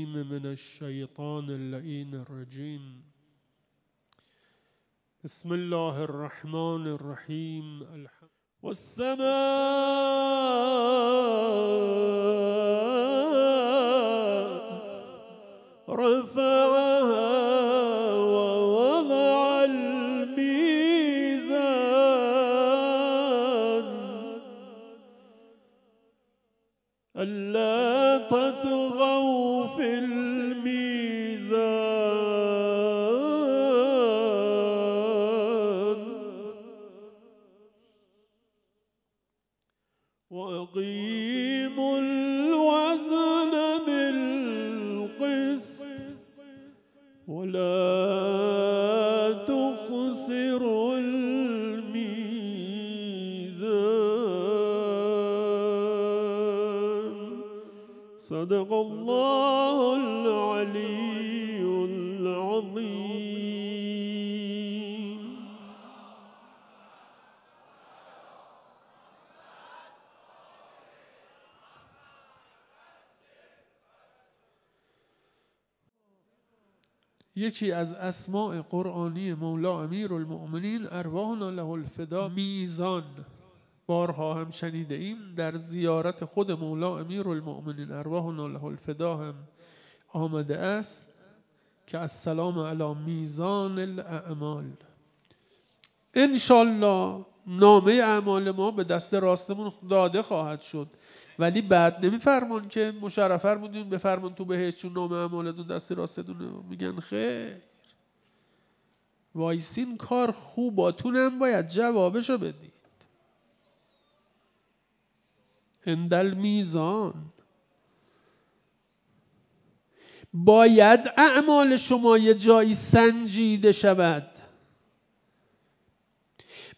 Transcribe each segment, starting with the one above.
الرجيم من الشيطان اللئين الرجيم بسم الله الرحمن الرحيم الحمد والسماء رفعها ووضع الميزان ألا تطلع وقيموا الوزن بالقسط ولا تخسروا الميزان صدق الله العلي یکی از اسماع قرآنی مولا امیر المؤمنین ارواحنا له الفدا میزان بارها هم شنیده ایم در زیارت خود مولا امیر المؤمنین ارواحنا له الفدا هم آمده است که السلام علی میزان الاعمال انشالله نامه اعمال ما به دست راستمون داده خواهد شد ولی بعد نمیفرمان که مشرفر فرمودین بفرمان تو بهش چون نامه اعمالتون دست راستتونه میگن خیر وایسین کار هم باید جوابشو بدید اندل میزان باید اعمال شما یه جایی سنجیده شود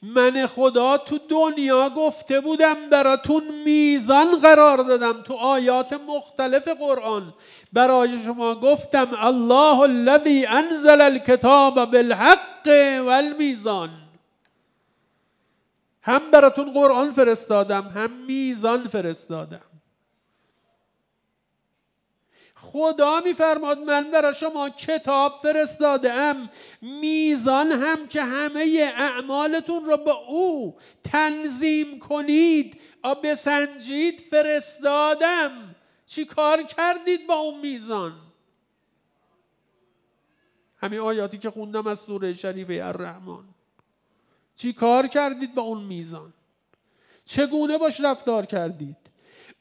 من خدا تو دنیا گفته بودم براتون میزان قرار دادم تو آیات مختلف قرآن برای شما گفتم الله الذی انزل الکتاب بالحق والمیزان هم براتون قرآن فرستادم هم میزان فرستادم خدا میفرماد من برای شما کتاب فرستاده میزان هم که همه اعمالتون رو با او تنظیم کنید آ بسنجید فرستادم چی کار کردید با اون میزان همین آیاتی که خوندم از سوره شریفه الرحمن چی کار کردید با اون میزان چگونه باش رفتار کردید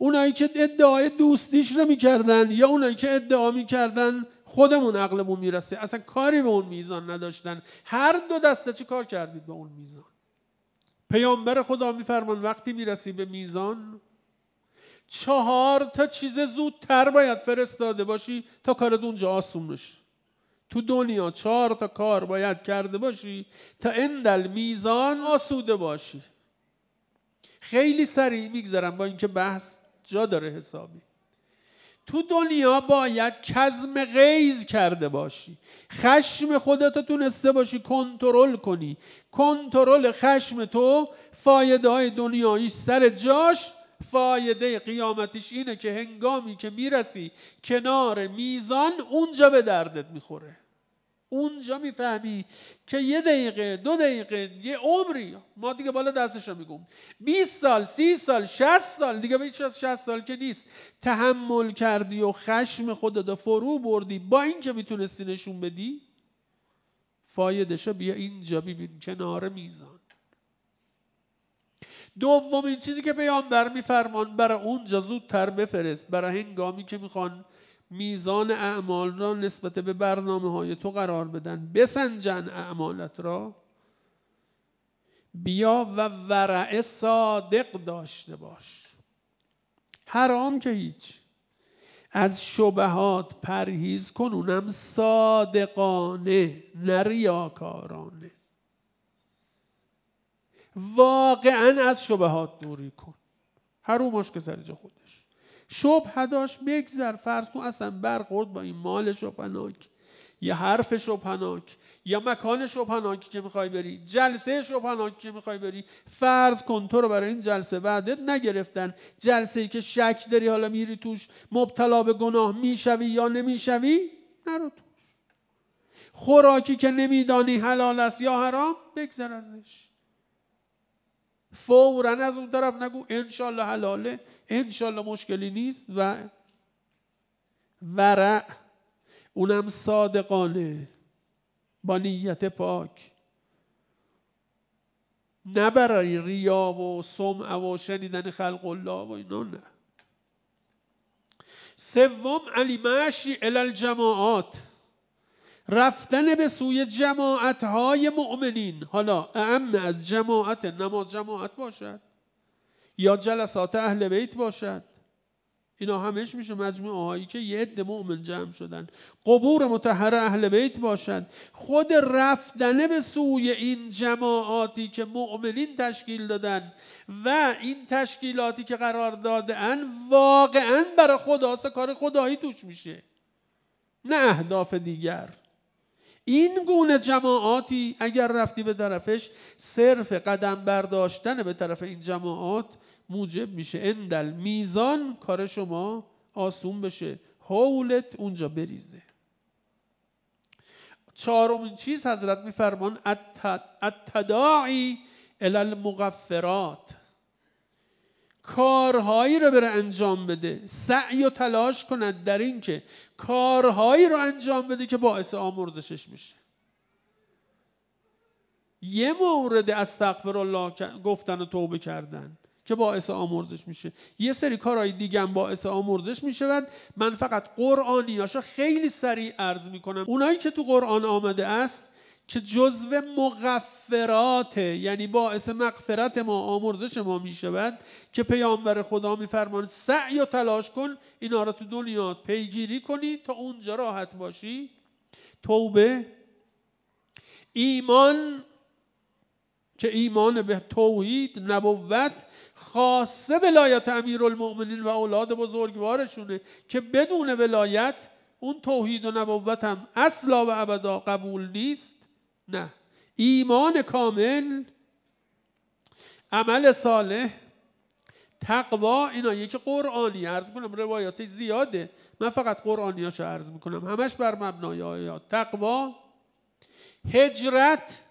اونایی که ادعای دوستیش رو میکردن یا اونایی که ادعا میکردن خودمون عقلمون میرسه اصلا کاری به اون میزان نداشتن هر دو دسته چه کار کردید به اون میزان پیامبر خدا میفرمان وقتی میرسی به میزان چهار تا چیز زودتر باید فرستاده باشی تا کارت اونجا آسون بشه تو دنیا چهار تا کار باید کرده باشی تا اندل میزان آسوده باشی خیلی سریع میگذرم با اینکه بحث جا داره حسابی تو دنیا باید کزم غیز کرده باشی خشم خودت رو تونسته باشی کنترل کنی کنترل خشم تو فایده های دنیایی سر جاش فایده قیامتیش اینه که هنگامی که میرسی کنار میزان اونجا به دردت میخوره اونجا میفهمی که یه دقیقه دو دقیقه یه عمری ما دیگه بالا دستش رو میگم 20 سال سی سال 60 سال دیگه به از 60 سال که نیست تحمل کردی و خشم خودت رو فرو بردی با این که میتونستی نشون بدی فایدش رو بیا اینجا ببین کنار میزان دومین چیزی که پیامبر میفرمان برای اونجا زودتر بفرست برای هنگامی که میخوان میزان اعمال را نسبت به برنامه های تو قرار بدن بسنجن اعمالت را بیا و ورع صادق داشته باش حرام که هیچ از شبهات پرهیز کن اونم صادقانه نریاکارانه. واقعا از شبهات دوری کن هر اون که سر خودش شبه هداش بگذر فرض کن اصلا برخورد با این مال شبهناک یا حرف شبهناک یا مکان شبهناکی که میخوای بری جلسه شبهناکی که میخوای بری فرض کن تو رو برای این جلسه وعده نگرفتن جلسه ای که شک داری حالا میری توش مبتلا به گناه میشوی یا نمیشوی نرو توش خوراکی که نمیدانی حلال است یا حرام بگذر ازش فورا از اون طرف نگو انشالله حلاله انشالله مشکلی نیست و ورع اونم صادقانه با نیت پاک نه برای ریا و سمع و شنیدن خلق الله و اینا نه سوم ماشی الالجماعات رفتن به سوی جماعت های مؤمنین حالا اعم از جماعت نماز جماعت باشد یا جلسات اهل بیت باشد اینا همش میشه مجموعه هایی که یه عده مؤمن جمع شدن قبور متحر اهل بیت باشد خود رفتن به سوی این جماعاتی که مؤمنین تشکیل دادن و این تشکیلاتی که قرار دادن واقعا برای خداست کار خدایی توش میشه نه اهداف دیگر این گونه جماعاتی اگر رفتی به طرفش صرف قدم برداشتن به طرف این جماعات موجب میشه اندل میزان کار شما آسون بشه حولت اونجا بریزه چهارمین چیز حضرت میفرمان التداعی الی المغفرات کارهایی رو بره انجام بده سعی و تلاش کند در اینکه کارهایی رو انجام بده که باعث آمرزشش میشه یه مورد استغفر الله گفتن و توبه کردن که باعث آمرزش میشه یه سری کارهای دیگه هم باعث آمرزش میشود من فقط قرآنیاشو خیلی سریع عرض میکنم اونایی که تو قرآن آمده است که جزو مغفراته یعنی باعث مغفرت ما آمرزش ما می شود که پیامبر خدا میفرمان سعی و تلاش کن اینا را تو دنیا پیگیری کنی تا اونجا راحت باشی توبه ایمان که ایمان به توحید نبوت خاصه ولایت المؤمنین و اولاد بزرگوارشونه که بدون ولایت اون توحید و نبوت هم اصلا و ابدا قبول نیست نه ایمان کامل عمل صالح تقوا اینا یکی قرآنی عرض میکنم روایاتش زیاده من فقط هاشو عرض میکنم همش بر مبنای آیات تقوا هجرت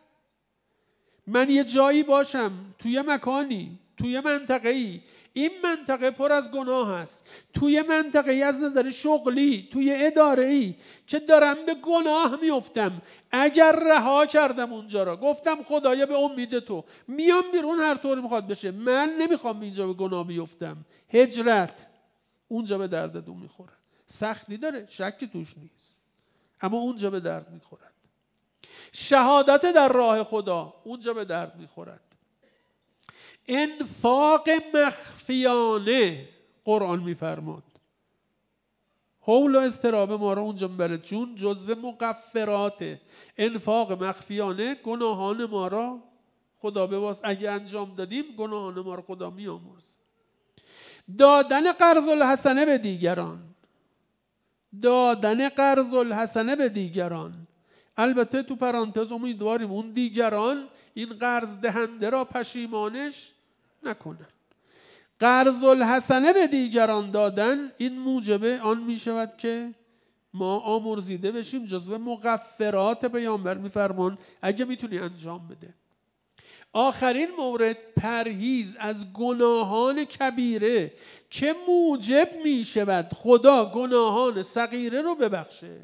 من یه جایی باشم توی مکانی توی منطقه ای این منطقه پر از گناه است توی منطقه ای از نظر شغلی توی اداره ای که دارم به گناه میفتم اگر رها کردم اونجا را گفتم خدایا به امید تو میام بیرون هر طوری میخواد بشه من نمیخوام اینجا به گناه بیفتم هجرت اونجا به درد دو میخوره سختی داره شکی توش نیست اما اونجا به درد میخورد شهادت در راه خدا اونجا به درد میخورد انفاق مخفیانه قرآن میفرماد حول و استرابه ما را اونجا میبره چون جزو مقفرات انفاق مخفیانه گناهان ما را خدا بباس اگه انجام دادیم گناهان ما رو خدا میامرز دادن قرض الحسنه به دیگران دادن قرض الحسنه به دیگران البته تو پرانتز امیدواریم اون دیگران این قرض دهنده را پشیمانش نکنند قرض الحسنه به دیگران دادن این موجبه آن می شود که ما آمرزیده بشیم جزو مقفرات پیامبر میفرمان اگه میتونی انجام بده آخرین مورد پرهیز از گناهان کبیره که موجب می شود خدا گناهان صغیره رو ببخشه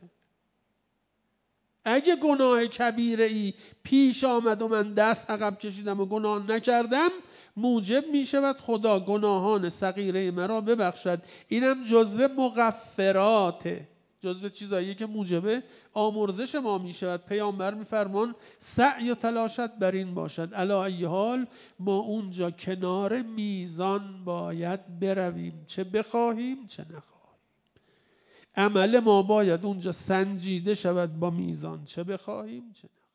اگه گناه کبیره ای پیش آمد و من دست عقب کشیدم و گناه نکردم موجب می شود خدا گناهان صغیره مرا ببخشد اینم جزو مغفراته جزو چیزایی که موجب آمرزش ما می شود پیامبر میفرمان سعی و تلاشت بر این باشد علا ای حال ما اونجا کنار میزان باید برویم چه بخواهیم چه نخواهیم عمل ما باید اونجا سنجیده شود با میزان چه بخواهیم چه